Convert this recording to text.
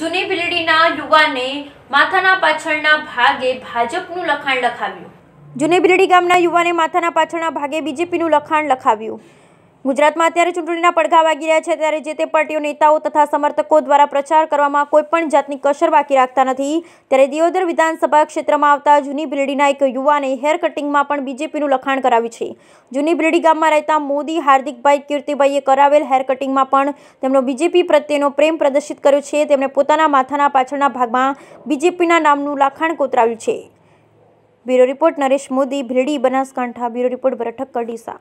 જૂની બિલડીના યુવાને માથાના પાછળના ભાગે ભાજપનું લખાણ લખાવ્યું જૂની બિલડી ગામના યુવાને માથાના પાછળના ભાગે બીજેપીનું લખાણ લખાવ્યું ગુજરાતમાં અત્યારે ચૂંટણીના પડઘા વાગી રહ્યા છે ત્યારે જે તે પાર્ટીઓ નેતાઓ તથા સમર્થકો દ્વારા પ્રચાર કરવામાં કોઈપણ જાતની કસર બાકી રાખતા નથી ત્યારે દિયોદર વિધાનસભા ક્ષેત્રમાં આવતા જૂની બિલડીના એક યુવાને હેર કટિંગમાં પણ બીજેપીનું લખાણ કરાવ્યું છે જૂની બિલડી ગામમાં રહેતા મોદી હાર્દિકભાઈ કીર્તિભાઈએ કરાવેલ હેર કટિંગમાં પણ તેમનો બીજેપી પ્રત્યેનો પ્રેમ પ્રદર્શિત કર્યો છે તેમણે પોતાના માથાના પાછળના ભાગમાં બીજેપીના નામનું લખાણ કોતરાવ્યું છે bureau report Naresh Modi Bhildi Banaskantha bureau report ભરઠક કડીસા